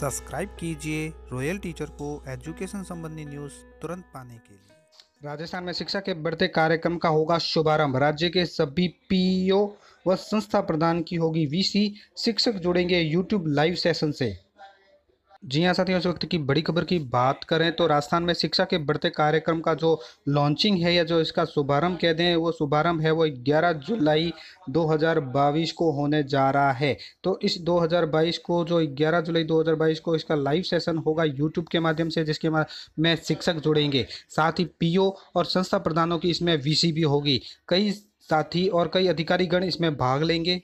subscribe कीजिए royal teacher को education संबंधी न्यूज तुरंत पाने के लिए राजस्थान में शिक्षा के बढ़ते कार्यक्रम का होगा शुभारंभ राज्य के सभी पीओ व संस्था प्रधान की होगी वीसी शिक्षक जुड़ेंगे यूट्यूब लाइव सेशन से जी हाँ साथियों इस वक्त की बड़ी खबर की बात करें तो राजस्थान में शिक्षा के बढ़ते कार्यक्रम का जो लॉन्चिंग है या जो इसका शुभारंभ कह दें वो शुभारंभ है वो 11 जुलाई 2022 को होने जा रहा है तो इस 2022 को जो 11 जुलाई 2022 को इसका लाइव सेशन होगा यूट्यूब के माध्यम से जिसके में शिक्षक जुड़ेंगे साथ ही पी और संस्था प्रधानों की इसमें वी होगी कई साथी और कई अधिकारीगण इसमें भाग लेंगे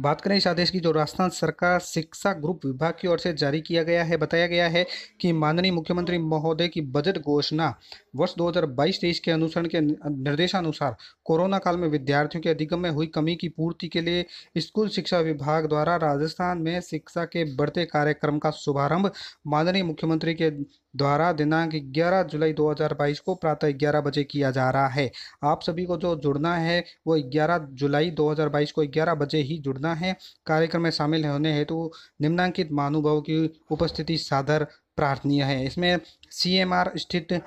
बात करें इस आदेश की जो राजस्थान सरकार शिक्षा ग्रुप विभाग की ओर से जारी किया गया है बताया गया है कि माननीय मुख्यमंत्री महोदय की बजट घोषणा वर्ष 2022-23 के अनुसरण के निर्देशानुसार कोरोना काल में विद्यार्थियों के अधिगम में हुई कमी की पूर्ति के लिए स्कूल शिक्षा विभाग द्वारा राजस्थान में शिक्षा के बढ़ते कार्यक्रम का शुभारंभ माननीय मुख्यमंत्री के द्वारा दिनांक 11 जुलाई 2022 को प्रातः 11 बजे किया जा रहा है आप सभी को जो जुड़ना है वो 11 जुलाई 2022 को 11 बजे ही जुड़ योजना है कार्यक्रम में शामिल होने हेतु तो निम्नांकित महानुभाव की उपस्थिति सादर प्रार्थनीय है इसमें सी स्थित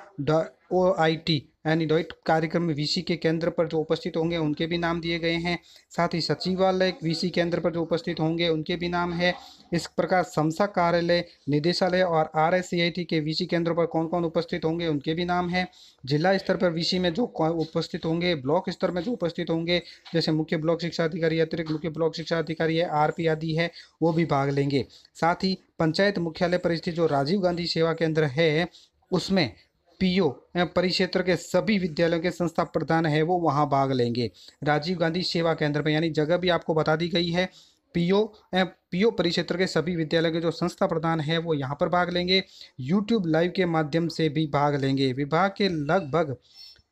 ओ आई टी एनिडॉइट कार्यक्रम में वीसी के केंद्र पर जो उपस्थित होंगे उनके भी नाम दिए गए हैं साथ ही सचिवालय वीसी केंद्र पर जो उपस्थित होंगे उनके भी नाम है इस प्रकार समसा कार्यालय निदेशालय और आर के वीसी केंद्रों पर कौन कौन उपस्थित होंगे उनके भी नाम है जिला स्तर पर वीसी में जो उपस्थित होंगे ब्लॉक स्तर में जो उपस्थित होंगे जैसे मुख्य ब्लॉक शिक्षा अधिकारी अतिरिक्त मुख्य ब्लॉक शिक्षा अधिकारी है आर आदि है वो भी भाग लेंगे साथ ही पंचायत मुख्यालय पर स्थित जो राजीव गांधी सेवा केंद्र है उसमें पीओ परिक्षेत्र के सभी विद्यालयों के संस्था प्रधान है वो वहाँ भाग लेंगे राजीव गांधी सेवा केंद्र में यानी जगह भी आपको बता दी गई है पीओ पीओ परिक्षेत्र के सभी विद्यालयों के जो संस्था प्रधान है वो यहाँ पर भाग लेंगे यूट्यूब लाइव के माध्यम से भी भाग लेंगे विभाग के लगभग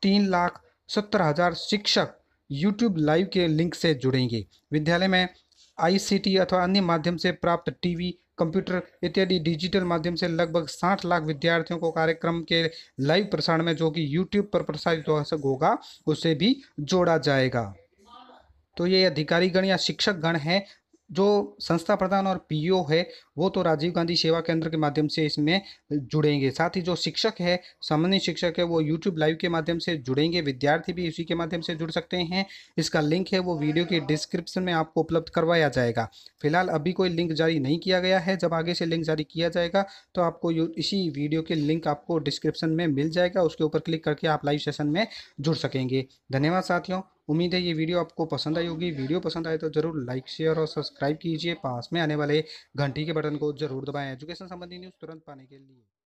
तीन लाख सत्तर हज़ार शिक्षक यूट्यूब लाइव के लिंक से जुड़ेंगे विद्यालय में आईसीटी अथवा अन्य माध्यम से प्राप्त टीवी कंप्यूटर इत्यादि डिजिटल माध्यम से लगभग साठ लाख विद्यार्थियों को कार्यक्रम के लाइव प्रसारण में जो कि यूट्यूब पर प्रसारित होगा उसे भी जोड़ा जाएगा तो ये अधिकारी गण या शिक्षक गण हैं जो संस्था प्रधान और पीओ है वो तो राजीव गांधी सेवा केंद्र के माध्यम से इसमें जुड़ेंगे साथ ही जो शिक्षक है सामान्य शिक्षक है वो यूट्यूब लाइव के माध्यम से जुड़ेंगे विद्यार्थी भी इसी के माध्यम से जुड़ सकते हैं इसका लिंक है वो वीडियो के डिस्क्रिप्शन में आपको उपलब्ध करवाया जाएगा फिलहाल अभी कोई लिंक जारी नहीं किया गया है जब आगे से लिंक जारी किया जाएगा तो आपको इसी वीडियो के लिंक आपको डिस्क्रिप्शन में मिल जाएगा उसके ऊपर क्लिक करके आप लाइव सेशन में जुड़ सकेंगे धन्यवाद साथियों उम्मीद है ये वीडियो आपको पसंद आई होगी वीडियो पसंद आए तो जरूर लाइक शेयर और सब्सक्राइब कीजिए पास में आने वाले घंटी के बटन को जरूर दबाएं एजुकेशन संबंधी न्यूज़ तुरंत पाने के लिए